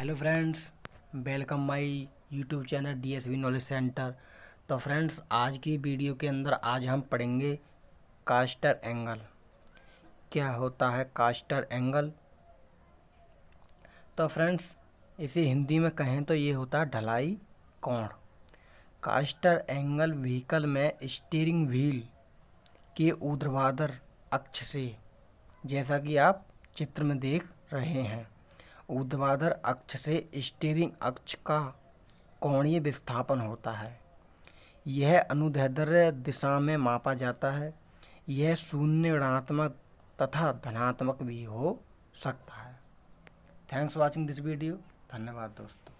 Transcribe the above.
hello friends welcome my YouTube channel DSV knowledge centre तो friends आज की video के अंदर आज हम पढ़ेंगे कास्टर एंगल क्या होता है कास्टर एंगल तो फ्रेंड्स इसे हिंदी में कहें तो ये होता है ढलाई कोण कास्टर एंगल व्हीकल में स्टीयरिंग व्हील के ऊर्ध्वाधर अक्ष से जैसा कि आप चित्र में देख रहे हैं ऊर्ध्वाधर अक्ष से स्टीयरिंग अक्ष का कोणीय विस्थापन होता है यह अनुदैर्ध्य दिशा में मापा जाता है यह शून्य ऋणात्मक तथा धनात्मक भी हो सकता है थैंक्स वॉचिंग दिस वीडियो धन्यवाद दोस्तों